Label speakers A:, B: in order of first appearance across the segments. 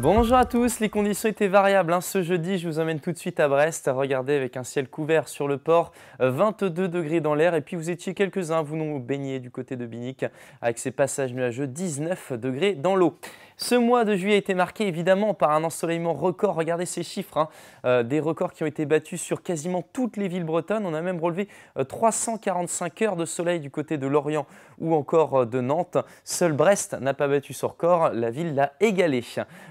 A: Bonjour à tous, les conditions étaient variables. Hein. Ce jeudi, je vous emmène tout de suite à Brest. Regardez avec un ciel couvert sur le port, 22 euh, degrés dans l'air. Et puis vous étiez quelques-uns, vous nous baignez du côté de Binic avec ces passages nuageux, 19 degrés dans l'eau. Ce mois de juillet a été marqué évidemment par un ensoleillement record. Regardez ces chiffres, hein. euh, des records qui ont été battus sur quasiment toutes les villes bretonnes. On a même relevé 345 euh, heures de soleil du côté de Lorient ou encore euh, de Nantes. Seul Brest n'a pas battu son record, la ville l'a égalé.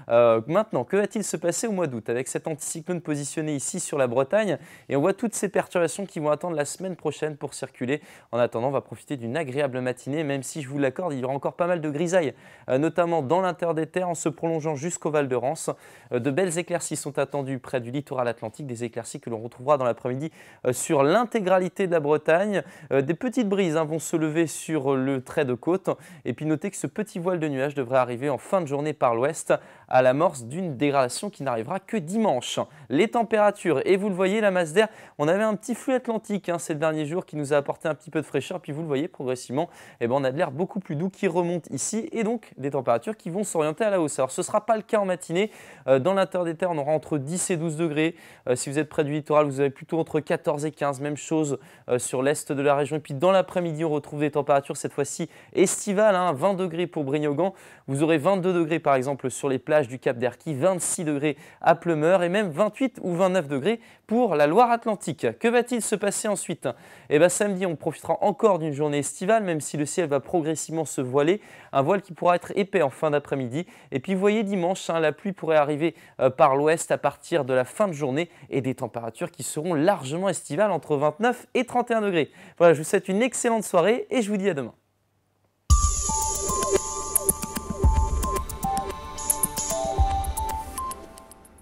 A: maintenant, que va-t-il se passer au mois d'août avec cet anticyclone positionné ici sur la Bretagne Et on voit toutes ces perturbations qui vont attendre la semaine prochaine pour circuler. En attendant, on va profiter d'une agréable matinée, même si je vous l'accorde, il y aura encore pas mal de grisailles, notamment dans l'intérieur des terres en se prolongeant jusqu'au Val de Rance. Euh, de belles éclaircies sont attendues près du littoral atlantique, des éclaircies que l'on retrouvera dans l'après-midi euh, sur l'intégralité de la Bretagne. Euh, des petites brises hein, vont se lever sur le trait de côte et puis notez que ce petit voile de nuages devrait arriver en fin de journée par l'ouest à l'amorce d'une dégradation qui n'arrivera que dimanche. Les températures, et vous le voyez, la masse d'air, on avait un petit flux atlantique hein, ces derniers jours qui nous a apporté un petit peu de fraîcheur, puis vous le voyez progressivement, eh ben, on a de l'air beaucoup plus doux qui remonte ici et donc des températures qui vont sortir à la hausse. Alors ce ne sera pas le cas en matinée. Euh, dans l'intérieur des terres, on aura entre 10 et 12 degrés. Euh, si vous êtes près du littoral, vous avez plutôt entre 14 et 15. Même chose euh, sur l'est de la région. Et puis dans l'après-midi, on retrouve des températures cette fois-ci estivales. 20 hein. degrés pour Brignogan. Vous aurez 22 degrés par exemple sur les plages du Cap d'Erquy, 26 degrés à Plumeur et même 28 ou 29 degrés pour la Loire-Atlantique. Que va-t-il se passer ensuite Eh bien samedi, on profitera encore d'une journée estivale, même si le ciel va progressivement se voiler. Un voile qui pourra être épais en fin d'après-midi et puis vous voyez dimanche, hein, la pluie pourrait arriver euh, par l'ouest à partir de la fin de journée et des températures qui seront largement estivales entre 29 et 31 degrés. Voilà, je vous souhaite une excellente soirée et je vous dis à demain.